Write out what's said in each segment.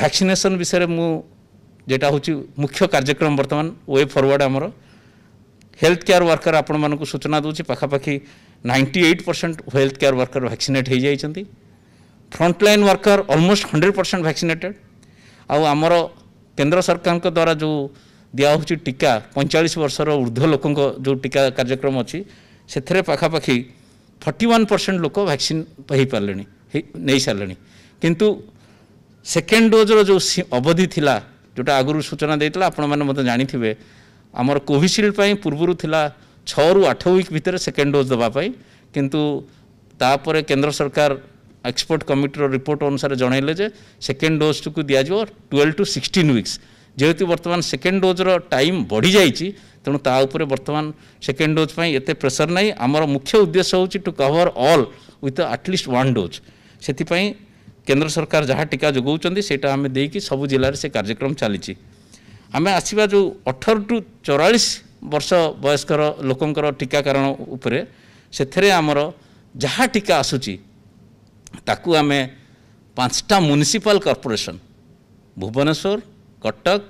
vaccination বিষয়ে মু যেটা হচ্ছে মুখ্য কার্যক্রম বর্তমান ওয়ে ফরওয়ার্ড আমার হেলথ কেয়ার ওয়ার্কর আপনার সূচনা দেছি পাখাপাখি ninety eight percent health care worker vaccinate হয়ে যাই frontline worker almost hundred percent vaccinated আমার কেন্দ্র সরকার দ্বারা যে দিয়া হচ্ছে টিকা পঁয়চাশ বর্ষর ঊর্ধ্ব লোক যে টিকা কার্যক্রম অছি সেথেরে পাখাপাখি ফর্টি ওয়ান পরসেন্ট লোক ভ্যাকসিন হয়ে পারে নেই সারে কিন্তু ସେକେଣ୍ଡ ଡୋଜ୍ର ଯେଉଁ ଅବଧି ଥିଲା ଯେଉଁଟା ଆଗରୁ ସୂଚନା ଦେଇଥିଲା ଆପଣମାନେ ମଧ୍ୟ ଜାଣିଥିବେ ଆମର କୋଭିସିଲ୍ଡ ପାଇଁ ପୂର୍ବରୁ ଥିଲା ଛଅରୁ ଆଠ ୱିକ୍ ଭିତରେ ସେକେଣ୍ଡ ଡୋଜ୍ ଦେବା ପାଇଁ କିନ୍ତୁ ତାପରେ କେନ୍ଦ୍ର ସରକାର ଏକ୍ସପର୍ଟ କମିଟିର ରିପୋର୍ଟ ଅନୁସାରେ ଜଣାଇଲେ ଯେ ସେକେଣ୍ଡ ଡୋଜ୍ଟିକୁ ଦିଆଯିବ ଟୁଏଲ୍ଭ ଟୁ ସିକ୍ସଟିନ୍ ୱିକ୍ସ ଯେହେତୁ ବର୍ତ୍ତମାନ ସେକେଣ୍ଡ ଡୋଜ୍ର ଟାଇମ୍ ବଢ଼ିଯାଇଛି ତେଣୁ ତା ଉପରେ ବର୍ତ୍ତମାନ ସେକେଣ୍ଡ ଡୋଜ୍ ପାଇଁ ଏତେ ପ୍ରେସର ନାହିଁ ଆମର ମୁଖ୍ୟ ଉଦ୍ଦେଶ୍ୟ ହେଉଛି to cover all with at least one dose ସେଥିପାଇଁ କେନ୍ଦ୍ର ସରକାର ଯାହା ଟିକା ଯୋଗାଉଛନ୍ତି ସେଇଟା ଆମେ ଦେଇକି ସବୁ ଜିଲ୍ଲାରେ ସେ କାର୍ଯ୍ୟକ୍ରମ ଚାଲିଛି ଆମେ ଆସିବା ଯେଉଁ ଅଠର ଟୁ ଚଉରାଳିଶ ବର୍ଷ ବୟସ୍କର ଲୋକଙ୍କର ଟିକାକରଣ ଉପରେ ସେଥିରେ ଆମର ଯାହା ଟିକା ଆସୁଛି ତାକୁ ଆମେ ପାଞ୍ଚଟା ମ୍ୟୁନିସିପାଲ କର୍ପୋରେସନ୍ ଭୁବନେଶ୍ୱର କଟକ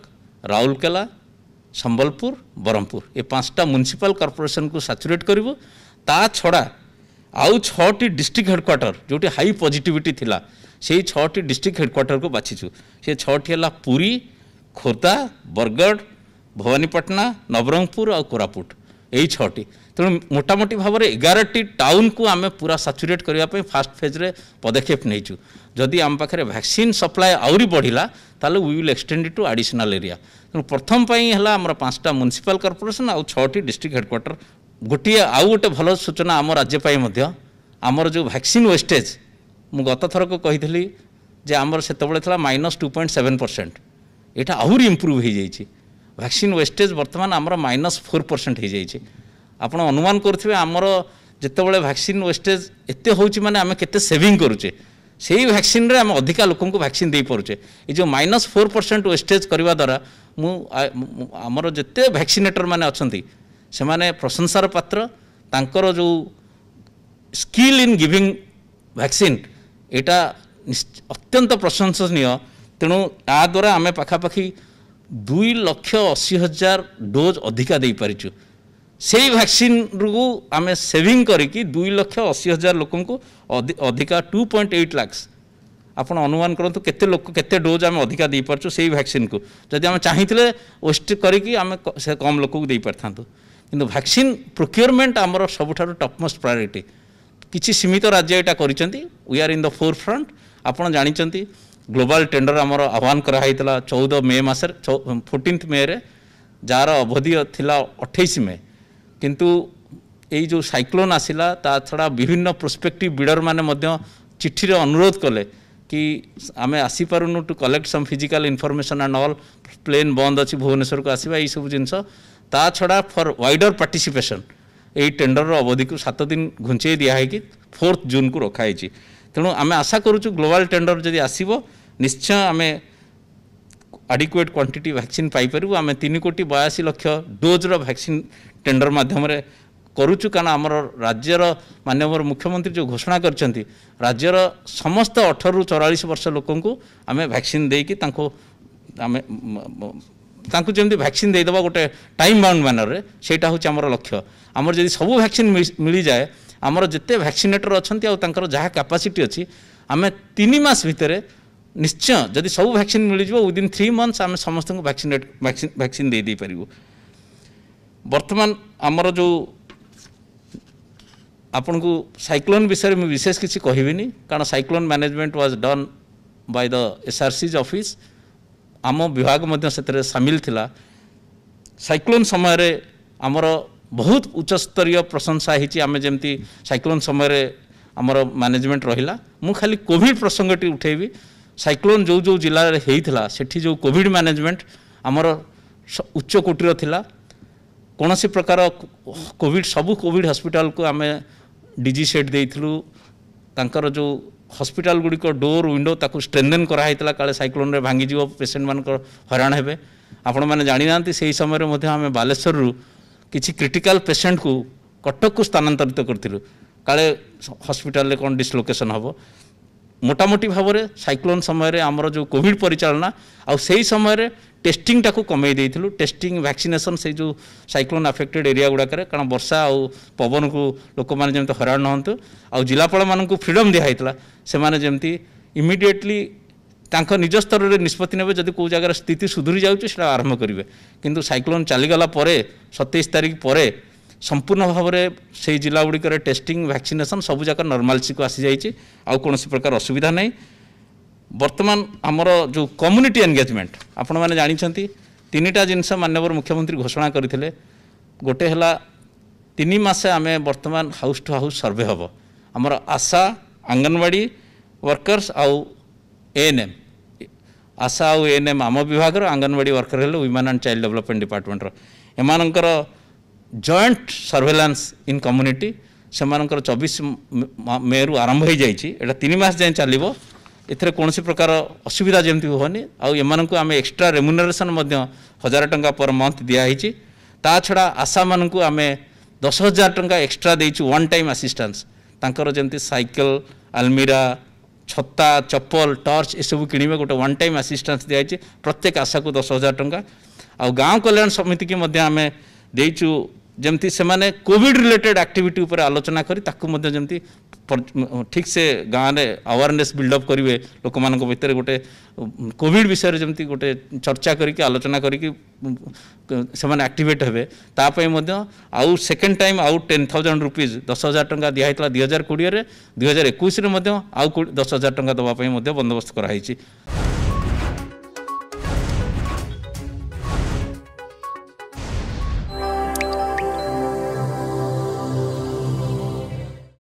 ରାଉରକେଲା ସମ୍ବଲପୁର ବ୍ରହ୍ମପୁର ଏ ପାଞ୍ଚଟା ମ୍ୟୁନିସିପାଲ କର୍ପୋରେସନକୁ ସାଚୁରେଟ୍ କରିବୁ ତା ଛଡ଼ା ଆଉ ଛଅଟି ଡିଷ୍ଟ୍ରିକ୍ଟ ହେଡ଼କ୍ୱାର୍ଟର ଯେଉଁଠି ହାଇ ପଜିଟିଭିଟି ଥିଲା সেই ছটি ডিস্ট্রিক্ট হেডকোয়ার্টরକୁ ବାଛିଛୁ ସେ ଛଅଟି ହେଲା ପୁରୀ ଖୋର୍ଦ୍ଧା ବରଗଡ଼ ଭବାନୀପାଟଣା ନବରଙ୍ଗପୁର ଆଉ କୋରାପୁଟ ଏଇ ଛଅଟି ତେଣୁ ମୋଟାମୋଟି ଭାବରେ ଏଗାରଟି ଟାଉନକୁ ଆମେ ପୁରା ସାଚୁରେଟ୍ କରିବା ପାଇଁ ଫାଷ୍ଟ ଫେଜ୍ରେ ପଦକ୍ଷେପ ନେଇଛୁ ଯଦି ଆମ ପାଖରେ ଭ୍ୟାକ୍ସିନ୍ ସପ୍ଲାଏ ଆହୁରି ବଢ଼ିଲା ତାହେଲେ we will extend to additional area ତେଣୁ ପ୍ରଥମ ପାଇଁ ହେଲା ଆମର ପାଞ୍ଚଟା ମ୍ୟୁନିସିପାଲ୍ କର୍ପୋରେସନ୍ ଆଉ ଛଅଟି ଡିଷ୍ଟ୍ରିକ୍ଟ ହେଡ଼କ୍ୱାର୍ଟର ଗୋଟିଏ ଆଉ ଗୋଟେ ଭଲ ସୂଚନା ଆମ ରାଜ୍ୟ ପାଇଁ ମଧ୍ୟ ଆମର ଯେଉଁ ଭ୍ୟାକ୍ସିନ୍ ୱେଷ୍ଟେଜ୍ ମୁଁ ଗତଥରକ କହିଥିଲି ଯେ ଆମର ସେତେବେଳେ ଥିଲା minus two point seven percent ଏଇଟା ଆହୁରି ଇମ୍ପ୍ରୁଭ୍ ହୋଇଯାଇଛି ଭ୍ୟାକ୍ସିନ୍ ୱେଷ୍ଟେଜ୍ ବର୍ତ୍ତମାନ ଆମର ମାଇନସ୍ ଫୋର୍ ପରସେଣ୍ଟ ହୋଇଯାଇଛି ଆପଣ ଅନୁମାନ କରୁଥିବେ ଆମର ଯେତେବେଳେ ଭ୍ୟାକ୍ସିନ୍ ୱେଷ୍ଟେଜ୍ ଏତେ ହେଉଛି ମାନେ ଆମେ କେତେ ସେଭିଂ କରୁଛେ ସେଇ ଭ୍ୟାକ୍ସିନ୍ରେ ଆମେ ଅଧିକା ଲୋକଙ୍କୁ ଭ୍ୟାକ୍ସିନ୍ ଦେଇପାରୁଛେ ଏଇ ଯେଉଁ ମାଇନସ୍ ଫୋର୍ ପରସେଣ୍ଟ ୱେଷ୍ଟେଜ୍ କରିବା ଦ୍ୱାରା ମୁଁ ଆମର ଯେତେ ଭ୍ୟାକ୍ସିନେଟର୍ ମାନେ ଅଛନ୍ତି ସେମାନେ ପ୍ରଶଂସାର ପାତ୍ର ତାଙ୍କର ଯେଉଁ ସ୍କିଲ୍ ଇନ୍ ଗିଭିଂ ଭ୍ୟାକ୍ସିନ୍ এটা অত্যন্ত ପ୍ରଶଂସନୀୟ ତେଣୁ ତା ଦ୍ୱାରା ଆମେ ପାଖାପାଖି ଦୁଇ ଲକ୍ଷ ଅଶୀ ହଜାର ଡୋଜ୍ ଅଧିକା ଦେଇପାରିଛୁ ସେଇ ଭ୍ୟାକ୍ସିନ୍ରୁ ଆମେ ସେଭିଂ କରିକି ଦୁଇ ଲକ୍ଷ ଅଶୀ ହଜାର ଲୋକଙ୍କୁ ଅଧିକା ଟୁ ପଏଣ୍ଟ ଏଇଟ୍ ଲାକ୍ସ ଆପଣ ଅନୁମାନ କରନ୍ତୁ କେତେ ଲୋକ କେତେ ଡୋଜ୍ ଆମେ ଅଧିକା ଦେଇପାରୁଛୁ ସେଇ ଭ୍ୟାକ୍ସିନ୍କୁ ଯଦି ଆମେ ଚାହିଁଥିଲେ ୱେଷ୍ଟ କରିକି ଆମେ ସେ କମ୍ ଲୋକକୁ ଦେଇପାରିଥାନ୍ତୁ କିନ୍ତୁ ଭ୍ୟାକ୍ସିନ୍ ପ୍ରୋକ୍ୟୁରମେଣ୍ଟ ଆମର ସବୁଠାରୁ ଟପ୍ମୋଷ୍ଟ ପ୍ରାୟୋରିଟି କିଛି ସୀମିତ ରାଜ୍ୟ ଏଇଟା କରିଛନ୍ତି we are in the forefront ଆପଣ ଜାଣିଛନ୍ତି ଗ୍ଲୋବାଲ୍ ଟେଣ୍ଡର ଆମର ଆହ୍ୱାନ କରାହେଇଥିଲା ଚଉଦ ମେ ମାସରେ ଫୋର୍ଟିନ୍ଥ ମେରେ ଯାହାର ଅବଧି ଥିଲା ଅଠେଇଶ ମେ କିନ୍ତୁ ଏଇ ଯେଉଁ ସାଇକ୍ଲୋନ୍ ଆସିଲା ତା ଛଡ଼ା ବିଭିନ୍ନ ପ୍ରୋସ୍ପେକ୍ଟିଭ୍ ବିଡ଼ରମାନେ ମଧ୍ୟ ଚିଠିରେ ଅନୁରୋଧ କଲେ କି ଆମେ ଆସିପାରୁନୁ to collect some physical information and all plane ବନ୍ଦ ଅଛି ଭୁବନେଶ୍ୱରକୁ ଆସିବା ଏଇସବୁ ଜିନିଷ ତା ଛଡ଼ା ଫର୍ ୱାଇଡ଼ର ପାର୍ଟିସିପେସନ୍ ଏହି ଟେଣ୍ଡରର ଅବଧିକୁ ସାତ ଦିନ ଘୁଞ୍ଚେଇ ଦିଆହେଇକି ଫୋର୍ଥ ଜୁନ୍କୁ ରଖାହେଇଛି ତେଣୁ ଆମେ ଆଶା କରୁଛୁ ଗ୍ଲୋବାଲ୍ ଟେଣ୍ଡର ଯଦି ଆସିବ ନିଶ୍ଚୟ ଆମେ ଆଡିକୁଏଟ୍ କ୍ୱାଣ୍ଟିଟି ଭ୍ୟାକ୍ସିନ୍ ପାଇପାରିବୁ ଆମେ ତିନି କୋଟି ବୟାଅଶୀ ଲକ୍ଷ ଡୋଜ୍ର ଭ୍ୟାକ୍ସିନ୍ ଟେଣ୍ଡର ମାଧ୍ୟମରେ କରୁଛୁ କାରଣ ଆମର ରାଜ୍ୟର ମାନ୍ୟବର ମୁଖ୍ୟମନ୍ତ୍ରୀ ଯେଉଁ ଘୋଷଣା କରିଛନ୍ତି ରାଜ୍ୟର ସମସ୍ତ ଅଠରରୁ ଚଉରାଳିଶ ବର୍ଷ ଲୋକଙ୍କୁ ଆମେ ଭ୍ୟାକ୍ସିନ୍ ଦେଇକି ତାଙ୍କୁ ଆମେ ତାଙ୍କୁ ଯେମିତି ଭ୍ୟାକ୍ସିନ୍ ଦେଇଦେବା ଗୋଟେ ଟାଇମ୍ ବାଉଣ୍ଡ ମ୍ୟାନରରେ ସେଇଟା ହେଉଛି ଆମର ଲକ୍ଷ୍ୟ ଆମର ଯଦି ସବୁ ଭ୍ୟାକ୍ସିନ୍ ମିଳିଯାଏ ଆମର ଯେତେ ଭ୍ୟାକ୍ସିନେଟର୍ ଅଛନ୍ତି ଆଉ ତାଙ୍କର ଯାହା କାପାସିଟି ଅଛି ଆମେ ତିନି ମାସ ଭିତରେ ନିଶ୍ଚୟ ଯଦି ସବୁ ଭ୍ୟାକ୍ସିନ୍ ମିଳିଯିବ ୱିଦିନ୍ ଥ୍ରୀ ମନ୍ଥସ୍ ଆମେ ସମସ୍ତଙ୍କୁ ଭ୍ୟାକ୍ସିନେଟ୍ ଭ୍ୟାକ୍ସିନ୍ ଭ୍ୟାକ୍ସିନ୍ ଦେଇଦେଇପାରିବୁ ବର୍ତ୍ତମାନ ଆମର ଯେଉଁ ଆପଣଙ୍କୁ ସାଇକ୍ଲୋନ୍ ବିଷୟରେ ମୁଁ ବିଶେଷ କିଛି କହିବିନି କାରଣ cyclone management was done by the SRC's office ଆମ ବିଭାଗ ମଧ୍ୟ ସେଥିରେ ସାମିଲ ଥିଲା ସାଇକ୍ଲୋନ୍ ସମୟରେ ଆମର ବହୁତ ଉଚ୍ଚସ୍ତରୀୟ ପ୍ରଶଂସା ହେଇଛି ଆମେ ଯେମିତି ସାଇକ୍ଲୋନ୍ ସମୟରେ ଆମର ମ୍ୟାନେଜମେଣ୍ଟ ରହିଲା ମୁଁ ଖାଲି କୋଭିଡ଼ ପ୍ରସଙ୍ଗଟି ଉଠେଇବି ସାଇକ୍ଲୋନ୍ ଯେଉଁ ଯେଉଁ ଜିଲ୍ଲାରେ ହେଇଥିଲା ସେଠି ଯେଉଁ କୋଭିଡ଼ ମ୍ୟାନେଜମେଣ୍ଟ ଆମର ଉଚ୍ଚକୋଟୀର ଥିଲା କୌଣସି ପ୍ରକାର କୋଭିଡ଼ ସବୁ କୋଭିଡ଼ ହସ୍ପିଟାଲକୁ ଆମେ ଡିଜି ସେଟ୍ ଦେଇଥିଲୁ ତାଙ୍କର ଯେଉଁ ହସ୍ପିଟାଲ ଗୁଡ଼ିକ ଡୋର୍ ୱିଣ୍ଡୋ ତାକୁ ଷ୍ଟ୍ରେନ୍ଦେନ୍ କରାହେଇଥିଲା କାଳେ ସାଇକ୍ଲୋନ୍ରେ ଭାଙ୍ଗିଯିବ ପେସେଣ୍ଟମାନଙ୍କ ହଇରାଣ ହେବେ ଆପଣମାନେ ଜାଣିନାହାନ୍ତି ସେହି ସମୟରେ ମଧ୍ୟ ଆମେ ବାଲେଶ୍ୱରରୁ କିଛି କ୍ରିଟିକାଲ୍ ପେସେଣ୍ଟକୁ କଟକକୁ ସ୍ଥାନାନ୍ତରିତ କରିଥିଲୁ କାଳେ ହସ୍ପିଟାଲରେ କ'ଣ ଡିସ୍ଲୋକେସନ୍ ହେବ মোটামুটি ভাবে সাইক্লোন সময়ের আমার যে কোভিড পরিচালনা আই সময় টেস্টিংটা কমাই দিয়েছিল টেস্টিং ভ্যাকসিনেসন সেই যে সাইক্লোন আফেক্টেড এরিয়া গুড়াকরে কারণ বর্ষা আ পবনকু লোক মানে যেমন হরাণ নহত আিলাপাল মানুষ ফ্রিডম দিয়া হয়েছিল সে যেমি ইমিডিয়েটলি ତାଙ୍କ নিজ স্তরের ନିଷ୍ପତ୍ତି নেবে যদি কেউ জায়গার স্থিতি সুধুরি যাচ্ছে সেটা আরম্ভ করবে কিন্তু সাইক্লোন চালিগাল পরে সতেইশ তারিখ পরে সম্পূর্ণ ভাবে সেই জেলাগুড়িকরে টেস্টিং ভ্যাকসিনেসন সবুযাক নর্মালসিকু আসিযাইছে আসি প্রকার অসুবিধা নাই বর্তমান আমার যে কম্যুনিটি এনগেজমেন্ট আপনার জাঁচান তিনটা জিনিস মানবর মুখ্যমন্ত্রী ঘোষণা করে গোটে হল তিন মাসে আমি বর্তমান হাউস টু হাউস সর্ভে হব আমার আশা আঙ্গনবাড়ি ওয়ার্কর্স আউ এএনএম আশা আউ এএনএম আম বিভাগর আঙ্গনবাড়ি ওয়ার্কর হলে উইমেন আন্ড চাইল্ড ডেভেলপমেন্ট ডিপার্টমেন্টর এমানকর জয়েন্ট সর্ভেলান্স ইন কম্যুনিটি ସେମାନଙ୍କର ଚବିଶ ମେରୁ ଆରମ୍ଭ ହୋଇଯାଇଛି ଏଇଟା ତିନି ମାସ ଯାଏଁ ଚାଲିବ ଏଥିରେ କୌଣସି ପ୍ରକାର ଅସୁବିଧା ଯେମିତି ହୁଏନି ଆଉ ଏମାନଙ୍କୁ ଆମେ ଏକ୍ସଟ୍ରା ରେମୁନେରେସନ୍ ମଧ୍ୟ ହଜାର ଟଙ୍କା ପର ମନ୍ଥ ଦିଆହେଇଛି ତା ଛଡ଼ା ଆଶାମାନଙ୍କୁ ଆମେ ଦଶ ହଜାର ଟଙ୍କା ଏକ୍ସଟ୍ରା ଦେଇଛୁ ୱାନ୍ ଟାଇମ୍ ଆସିଷ୍ଟାନ୍ସ ତାଙ୍କର ଯେମିତି ସାଇକେଲ ଆଲମିରା ଛତା ଚପଲ ଟର୍ଚ୍ଚ ଏସବୁ କିଣିବେ ଗୋଟେ ୱାନ୍ ଟାଇମ୍ ଆସିଷ୍ଟାନ୍ସ ଦିଆହେଇଛି ପ୍ରତ୍ୟେକ ଆଶାକୁ ଦଶ ହଜାର ଟଙ୍କା ଆଉ ଗାଁ କଲ୍ୟାଣ ସମିତିକି ମଧ୍ୟ ଆମେ ଦେଇଛୁ ଯେମିତି ସେମାନେ କୋଭିଡ଼ ରିଲେଟେଡ୍ ଆକ୍ଟିଭିଟି ଉପରେ ଆଲୋଚନା କରି ତାକୁ ମଧ୍ୟ ଯେମିତି ଠିକ୍ ସେ ଗାଁରେ ଆୱାରନେସ୍ ବିଲ୍ଡଅପ୍ କରିବେ ଲୋକମାନଙ୍କ ଭିତରେ ଗୋଟେ କୋଭିଡ଼ ବିଷୟରେ ଯେମିତି ଗୋଟେ ଚର୍ଚ୍ଚା କରିକି ଆଲୋଚନା କରିକି ସେମାନେ ଆକ୍ଟିଭେଟ୍ ହେବେ ତା ପାଇଁ ମଧ୍ୟ ଆଉ ସେକେଣ୍ଡ ଟାଇମ୍ ଆଉ ଟେନ୍ ଥାଉଜେଣ୍ଡ ରୁପିଜ୍ ଦଶ ହଜାର ଟଙ୍କା ଦିଆହେଇଥିଲା ଦୁଇ ହଜାର କୋଡ଼ିଏରେ ଦୁଇ ହଜାର ଏକୋଇଶରେ ମଧ୍ୟ ଆଉ ଦଶ ହଜାର ଟଙ୍କା ଦେବା ପାଇଁ ମଧ୍ୟ ବନ୍ଦୋବସ୍ତ କରାହେଇଛି